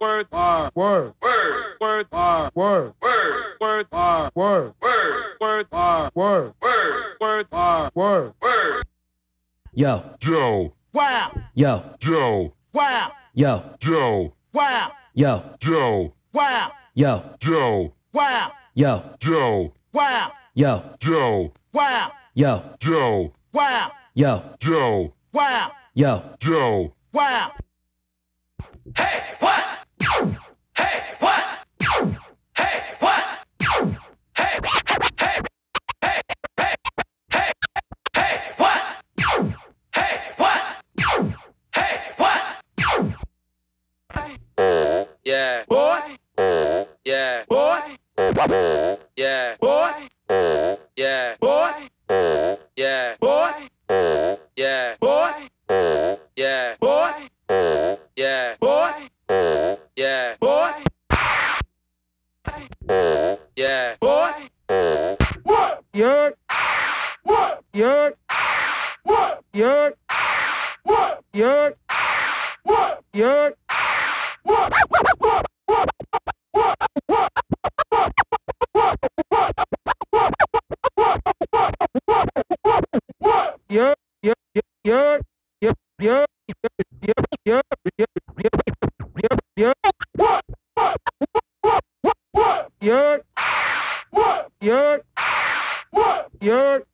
word, word, word, word, word, word, word, word, word, word, word, word, word, word, word, word, Yo. Yo. Wow. Yo. Yo. Wow. Yo. Yo. Wow. Yo. Yo. Wow. Yo. Yo. Wow. Yo. Yo. Wow. Yo. Yo. Wow. Yo. Yo. Wow. Yo. Yo. Wow. Yo. Yo. Wow. Hey, what? Yeah. Boy. Yeah. Boy. Yeah. Boy. Yeah. Boy. Yeah. Boy. Yeah. Boy. Yeah. Boy. Yeah. Boy. Yeah. Boy. Yeah. Boy. What? You're. What? You're. What? You're. What? You're. What? You're. What? Yurt. Yurt. Yurt.